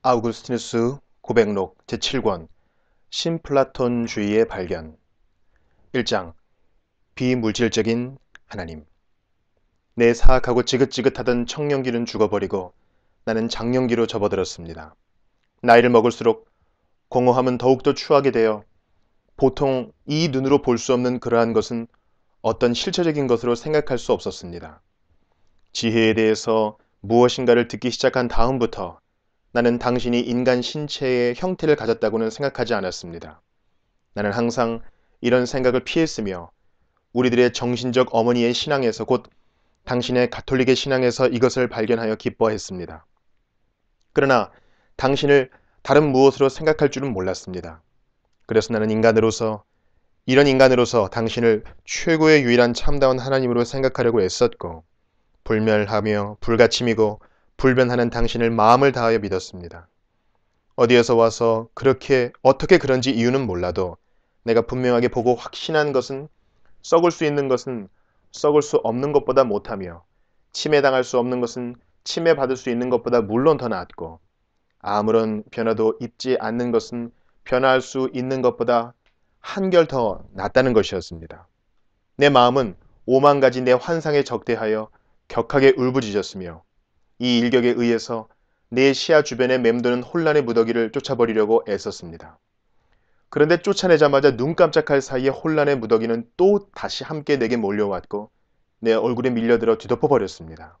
아우구스티누스 고백록 제7권 신플라톤주의의 발견 1장 비물질적인 하나님 내 사악하고 지긋지긋하던 청년기는 죽어버리고 나는 장년기로 접어들었습니다. 나이를 먹을수록 공허함은 더욱더 추하게 되어 보통 이 눈으로 볼 수 없는 그러한 것은 어떤 실체적인 것으로 생각할 수 없었습니다. 지혜에 대해서 무엇인가를 듣기 시작한 다음부터 나는 당신이 인간 신체의 형태를 가졌다고는 생각하지 않았습니다. 나는 항상 이런 생각을 피했으며 우리들의 정신적 어머니의 신앙에서 곧 당신의 가톨릭의 신앙에서 이것을 발견하여 기뻐했습니다. 그러나 당신을 다른 무엇으로 생각할 줄은 몰랐습니다. 그래서 나는 인간으로서 이런 인간으로서 당신을 최고의 유일한 참다운 하나님으로 생각하려고 애썼고 불멸하며 불가침이고 불변하는 당신을 마음을 다하여 믿었습니다. 어디에서 와서 그렇게 어떻게 그런지 이유는 몰라도 내가 분명하게 보고 확신한 것은 썩을 수 있는 것은 썩을 수 없는 것보다 못하며 침해당할 수 없는 것은 침해받을 수 있는 것보다 물론 더 낫고 아무런 변화도 입지 않는 것은 변화할 수 있는 것보다 한결 더 낫다는 것이었습니다. 내 마음은 오만 가지 내 환상에 적대하여 격하게 울부짖었으며 이 일격에 의해서 내 시야 주변에 맴도는 혼란의 무더기를 쫓아버리려고 애썼습니다. 그런데 쫓아내자마자 눈 깜짝할 사이에 혼란의 무더기는 또 다시 함께 내게 몰려왔고 내 얼굴에 밀려들어 뒤덮어버렸습니다.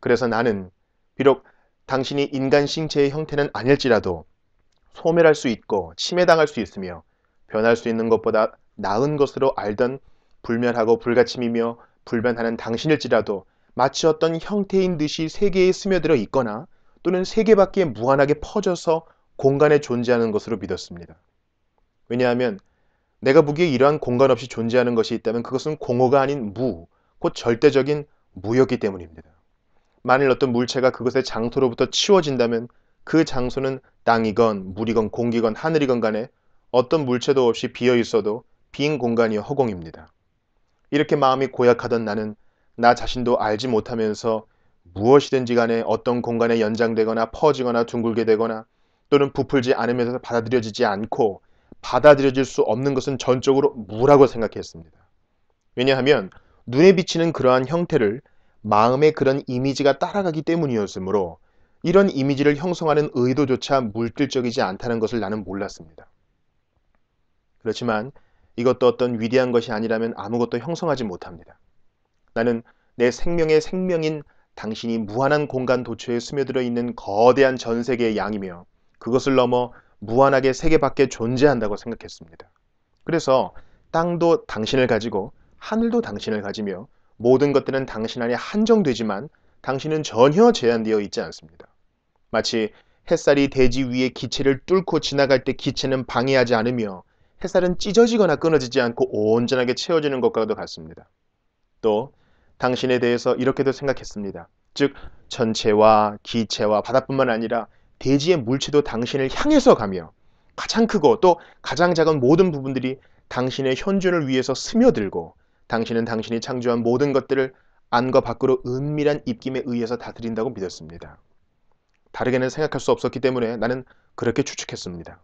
그래서 나는 비록 당신이 인간 신체의 형태는 아닐지라도 소멸할 수 있고 침해당할 수 있으며 변할 수 있는 것보다 나은 것으로 알던 불멸하고 불가침이며 불변하는 당신일지라도 마치 어떤 형태인 듯이 세계에 스며들어 있거나 또는 세계 밖에 무한하게 퍼져서 공간에 존재하는 것으로 믿었습니다. 왜냐하면 내가 보기에 이러한 공간 없이 존재하는 것이 있다면 그것은 공허가 아닌 무, 곧 절대적인 무였기 때문입니다. 만일 어떤 물체가 그것의 장소로부터 치워진다면 그 장소는 땅이건 물이건 공기건 하늘이건 간에 어떤 물체도 없이 비어 있어도 빈 공간이 허공입니다. 이렇게 마음이 고약하던 나는 나 자신도 알지 못하면서 무엇이든지 간에 어떤 공간에 연장되거나 퍼지거나 둥글게 되거나 또는 부풀지 않으면서 받아들여지지 않고 받아들여질 수 없는 것은 전적으로 무라고 생각했습니다. 왜냐하면 눈에 비치는 그러한 형태를 마음의 그런 이미지가 따라가기 때문이었으므로 이런 이미지를 형성하는 의도조차 물질적이지 않다는 것을 나는 몰랐습니다. 그렇지만 이것도 어떤 위대한 것이 아니라면 아무것도 형성하지 못합니다. 나는 내 생명의 생명인 당신이 무한한 공간 도처에 스며들어 있는 거대한 전 세계의 양이며 그것을 넘어 무한하게 세계 밖에 존재한다고 생각했습니다. 그래서 땅도 당신을 가지고 하늘도 당신을 가지며 모든 것들은 당신 안에 한정되지만 당신은 전혀 제한되어 있지 않습니다. 마치 햇살이 대지 위에 기체를 뚫고 지나갈 때 기체는 방해하지 않으며 햇살은 찢어지거나 끊어지지 않고 온전하게 채워지는 것과도 같습니다. 또 당신에 대해서 이렇게도 생각했습니다. 즉 전체와 기체와 바다뿐만 아니라 대지의 물체도 당신을 향해서 가며 가장 크고 또 가장 작은 모든 부분들이 당신의 현존을 위해서 스며들고 당신은 당신이 창조한 모든 것들을 안과 밖으로 은밀한 입김에 의해서 다스린다고 믿었습니다. 다르게는 생각할 수 없었기 때문에 나는 그렇게 추측했습니다.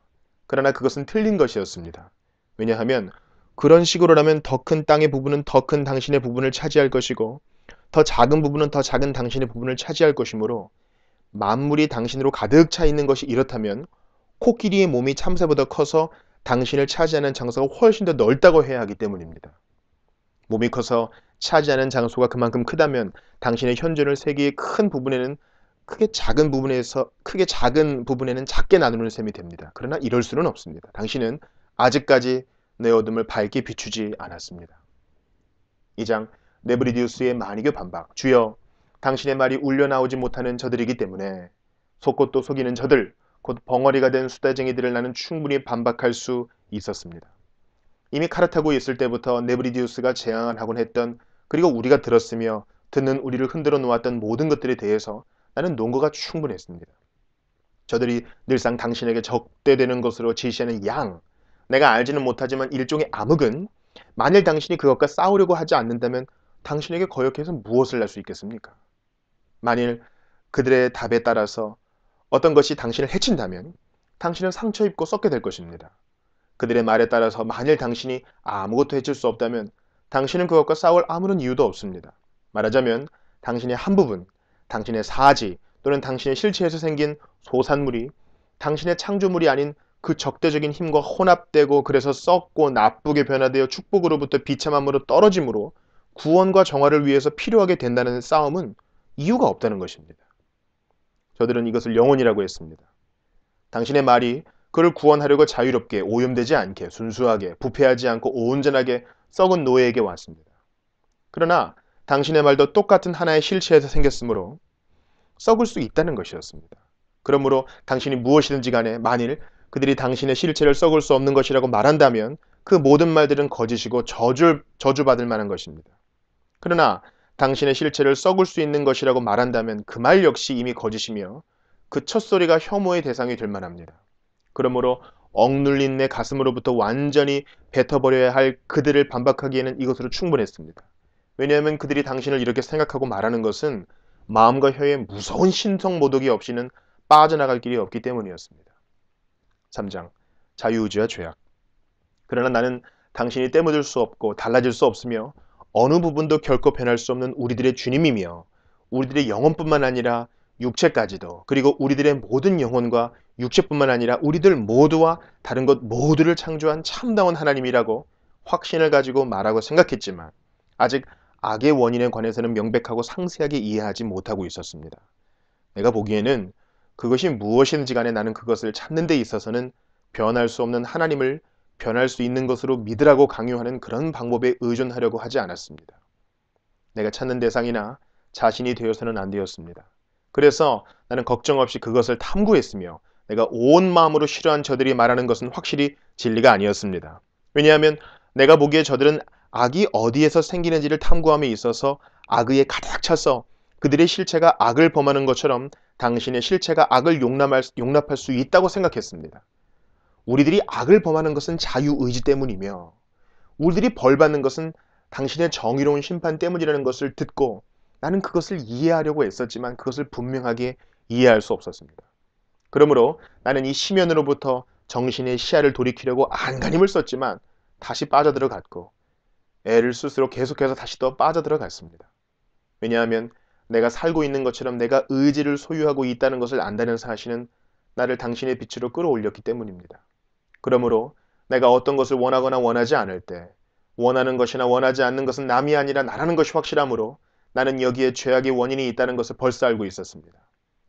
그러나 그것은 틀린 것이었습니다. 왜냐하면 그런 식으로라면 더 큰 땅의 부분은 더 큰 당신의 부분을 차지할 것이고 더 작은 부분은 더 작은 당신의 부분을 차지할 것이므로 만물이 당신으로 가득 차 있는 것이 이렇다면 코끼리의 몸이 참새보다 커서 당신을 차지하는 장소가 훨씬 더 넓다고 해야 하기 때문입니다. 몸이 커서 차지하는 장소가 그만큼 크다면 당신의 현존을 세계의 큰 부분에는 크게 작은 부분에서 크게 작은 부분에는 작게 나누는 셈이 됩니다. 그러나 이럴 수는 없습니다. 당신은 아직까지 내 어둠을 밝게 비추지 않았습니다. 2장 네브리디우스의 만이교 반박 주여 당신의 말이 울려나오지 못하는 저들이기 때문에 속고 도 속이는 저들 곧 벙어리가 된 수다쟁이들을 나는 충분히 반박할 수 있었습니다. 이미 카르타고 있을 때부터 네브리디우스가 재앙을 하곤 했던 그리고 우리가 들었으며 듣는 우리를 흔들어 놓았던 모든 것들에 대해서 나는 논거가 충분했습니다. 저들이 늘상 당신에게 적대되는 것으로 지시하는 양, 내가 알지는 못하지만 일종의 암흑은 만일 당신이 그것과 싸우려고 하지 않는다면 당신에게 거역해서 무엇을 할 수 있겠습니까? 만일 그들의 답에 따라서 어떤 것이 당신을 해친다면 당신은 상처 입고 썩게 될 것입니다. 그들의 말에 따라서 만일 당신이 아무것도 해칠 수 없다면 당신은 그것과 싸울 아무런 이유도 없습니다. 말하자면 당신의 한 부분, 당신의 사지 또는 당신의 실체에서 생긴 소산물이 당신의 창조물이 아닌 그 적대적인 힘과 혼합되고 그래서 썩고 나쁘게 변화되어 축복으로부터 비참함으로 떨어짐으로 구원과 정화를 위해서 필요하게 된다는 싸움은 이유가 없다는 것입니다. 저들은 이것을 영혼이라고 했습니다. 당신의 말이 그를 구원하려고 자유롭게 오염되지 않게 순수하게 부패하지 않고 온전하게 썩은 노예에게 왔습니다. 그러나 당신의 말도 똑같은 하나의 실체에서 생겼으므로 썩을 수 있다는 것이었습니다. 그러므로 당신이 무엇이든지 간에 만일 그들이 당신의 실체를 썩을 수 없는 것이라고 말한다면 그 모든 말들은 거짓이고 저주, 저주받을 만한 것입니다. 그러나 당신의 실체를 썩을 수 있는 것이라고 말한다면 그 말 역시 이미 거짓이며 그 첫소리가 혐오의 대상이 될 만합니다. 그러므로 억눌린 내 가슴으로부터 완전히 뱉어버려야 할 그들을 반박하기에는 이것으로 충분했습니다. 왜냐하면 그들이 당신을 이렇게 생각하고 말하는 것은 마음과 혀의 무서운 신성 모독이 없이는 빠져나갈 길이 없기 때문이었습니다. 3장 자유의지와 죄악 그러나 나는 당신이 때묻을 수 없고 달라질 수 없으며 어느 부분도 결코 변할 수 없는 우리들의 주님이며 우리들의 영혼뿐만 아니라 육체까지도 그리고 우리들의 모든 영혼과 육체뿐만 아니라 우리들 모두와 다른 것 모두를 창조한 참다운 하나님이라고 확신을 가지고 말하고 생각했지만 아직 악의 원인에 관해서는 명백하고 상세하게 이해하지 못하고 있었습니다. 내가 보기에는 그것이 무엇인지 간에 나는 그것을 찾는 데 있어서는 변할 수 없는 하나님을 변할 수 있는 것으로 믿으라고 강요하는 그런 방법에 의존하려고 하지 않았습니다. 내가 찾는 대상이나 자신이 되어서는 안 되었습니다. 그래서 나는 걱정 없이 그것을 탐구했으며 내가 온 마음으로 싫어한 저들이 말하는 것은 확실히 진리가 아니었습니다. 왜냐하면 내가 보기에 저들은 악이 어디에서 생기는지를 탐구함에 있어서 악의에 가득 차서 그들의 실체가 악을 범하는 것처럼 당신의 실체가 악을 용납할, 용납할 수 있다고 생각했습니다. 우리들이 악을 범하는 것은 자유의지 때문이며 우리들이 벌받는 것은 당신의 정의로운 심판 때문이라는 것을 듣고 나는 그것을 이해하려고 애썼지만 그것을 분명하게 이해할 수 없었습니다. 그러므로 나는 이심연으로부터 정신의 시야를 돌이키려고 안간힘을 썼지만 다시 빠져들어갔고 애를 스스로 계속해서 다시 또 빠져들어갔습니다. 왜냐하면 내가 살고 있는 것처럼 내가 의지를 소유하고 있다는 것을 안다는 사실은 나를 당신의 빛으로 끌어올렸기 때문입니다. 그러므로 내가 어떤 것을 원하거나 원하지 않을 때 원하는 것이나 원하지 않는 것은 남이 아니라 나라는 것이 확실하므로 나는 여기에 죄악의 원인이 있다는 것을 벌써 알고 있었습니다.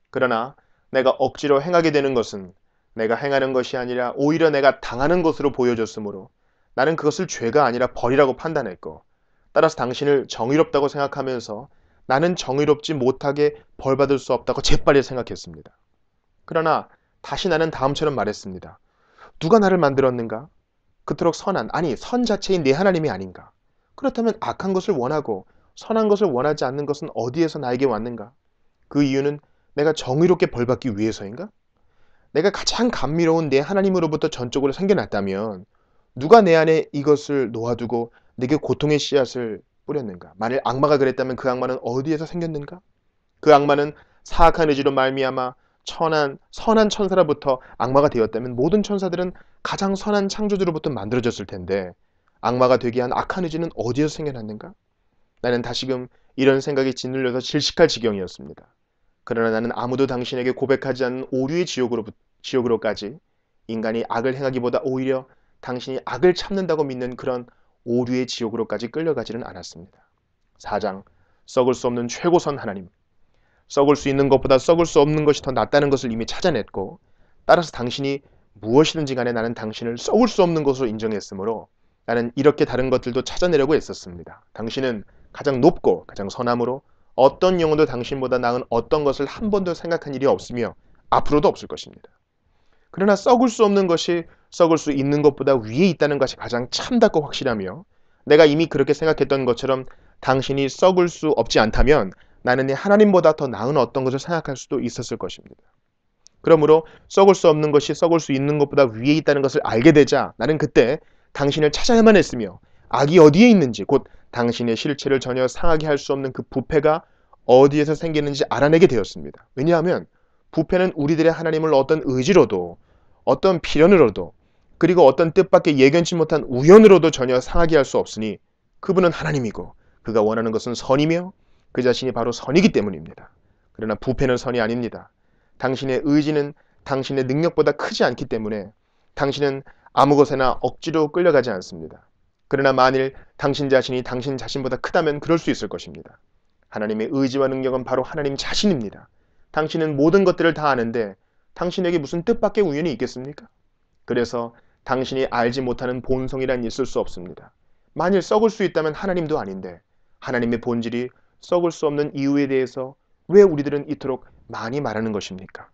그러나 내가 억지로 행하게 되는 것은 내가 행하는 것이 아니라 오히려 내가 당하는 것으로 보여졌으므로 나는 그것을 죄가 아니라 벌이라고 판단했고 따라서 당신을 정의롭다고 생각하면서 나는 정의롭지 못하게 벌받을 수 없다고 재빨리 생각했습니다. 그러나 다시 나는 다음처럼 말했습니다. 누가 나를 만들었는가? 그토록 선한, 아니 선 자체인 내 하나님이 아닌가? 그렇다면 악한 것을 원하고 선한 것을 원하지 않는 것은 어디에서 나에게 왔는가? 그 이유는 내가 정의롭게 벌받기 위해서인가? 내가 가장 감미로운 내 하나님으로부터 전적으로 생겨났다면 누가 내 안에 이것을 놓아두고 내게 고통의 씨앗을 뿌렸는가? 만일 악마가 그랬다면 그 악마는 어디에서 생겼는가? 그 악마는 사악한 의지로 말미암아 천한 선한 천사로부터 악마가 되었다면 모든 천사들은 가장 선한 창조주로부터 만들어졌을 텐데 악마가 되게 한 악한 의지는 어디에서 생겨났는가? 나는 다시금 이런 생각이 짓눌려서 질식할 지경이었습니다. 그러나 나는 아무도 당신에게 고백하지 않는 오류의 지옥으로, 지옥으로까지 인간이 악을 행하기보다 오히려 당신이 악을 참는다고 믿는 그런 오류의 지옥으로까지 끌려가지는 않았습니다. 4장 썩을 수 없는 최고선 하나님 썩을 수 있는 것보다 썩을 수 없는 것이 더 낫다는 것을 이미 찾아냈고 따라서 당신이 무엇이든지 간에 나는 당신을 썩을 수 없는 것으로 인정했으므로 나는 이렇게 다른 것들도 찾아내려고 했었습니다. 당신은 가장 높고 가장 선함으로 어떤 영혼도 당신보다 나은 어떤 것을 한 번도 생각한 일이 없으며 앞으로도 없을 것입니다. 그러나 썩을 수 없는 것이 썩을 수 있는 것보다 위에 있다는 것이 가장 참답고 확실하며 내가 이미 그렇게 생각했던 것처럼 당신이 썩을 수 없지 않다면 나는 하나님보다 더 나은 어떤 것을 생각할 수도 있었을 것입니다. 그러므로 썩을 수 없는 것이 썩을 수 있는 것보다 위에 있다는 것을 알게 되자 나는 그때 당신을 찾아야만 했으며 악이 어디에 있는지 곧 당신의 실체를 전혀 상하게 할 수 없는 그 부패가 어디에서 생기는지 알아내게 되었습니다. 왜냐하면 부패는 우리들의 하나님을 어떤 의지로도 어떤 필연으로도 그리고 어떤 뜻밖의 예견치 못한 우연으로도 전혀 상하게 할 수 없으니 그분은 하나님이고 그가 원하는 것은 선이며 그 자신이 바로 선이기 때문입니다. 그러나 부패는 선이 아닙니다. 당신의 의지는 당신의 능력보다 크지 않기 때문에 당신은 아무 곳에나 억지로 끌려가지 않습니다. 그러나 만일 당신 자신이 당신 자신보다 크다면 그럴 수 있을 것입니다. 하나님의 의지와 능력은 바로 하나님 자신입니다. 당신은 모든 것들을 다 아는데 당신에게 무슨 뜻밖의 우연이 있겠습니까? 그래서 당신이 알지 못하는 본성이란 있을 수 없습니다. 만일 썩을 수 있다면 하나님도 아닌데 하나님의 본질이 썩을 수 없는 이유에 대해서 왜 우리들은 이토록 많이 말하는 것입니까?